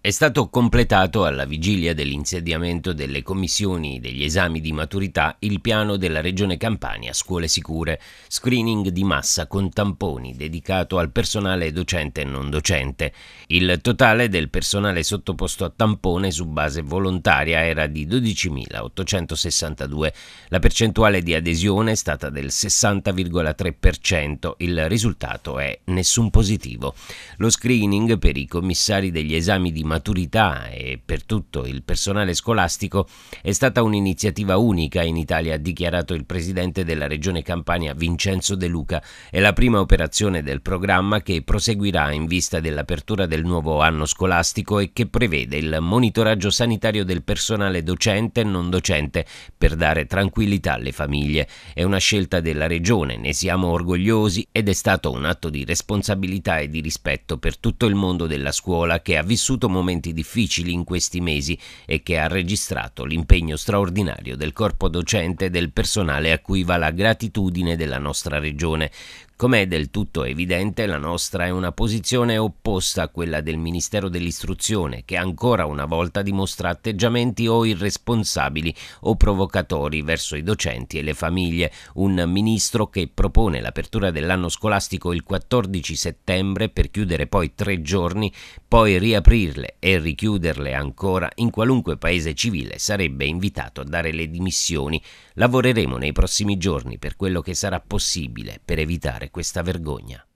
è stato completato alla vigilia dell'insediamento delle commissioni degli esami di maturità il piano della Regione Campania Scuole Sicure, screening di massa con tamponi dedicato al personale docente e non docente. Il totale del personale sottoposto a tampone su base volontaria era di 12.862. La percentuale di adesione è stata del 60,3%, il risultato è nessun positivo. Lo screening per i commissari degli esami di maturità e per tutto il personale scolastico è stata un'iniziativa unica in Italia, ha dichiarato il presidente della regione Campania Vincenzo De Luca. È la prima operazione del programma che proseguirà in vista dell'apertura del nuovo anno scolastico e che prevede il monitoraggio sanitario del personale docente e non docente per dare tranquillità alle famiglie. È una scelta della regione, ne siamo orgogliosi ed è stato un atto di responsabilità e di rispetto per tutto il mondo della scuola che ha vissuto momenti difficili in questi mesi e che ha registrato l'impegno straordinario del corpo docente e del personale a cui va la gratitudine della nostra regione. Com'è del tutto evidente, la nostra è una posizione opposta a quella del Ministero dell'Istruzione, che ancora una volta dimostra atteggiamenti o irresponsabili o provocatori verso i docenti e le famiglie. Un ministro che propone l'apertura dell'anno scolastico il 14 settembre per chiudere poi tre giorni, poi riaprirle e richiuderle ancora in qualunque paese civile sarebbe invitato a dare le dimissioni. Lavoreremo nei prossimi giorni per quello che sarà possibile per evitare questa vergogna.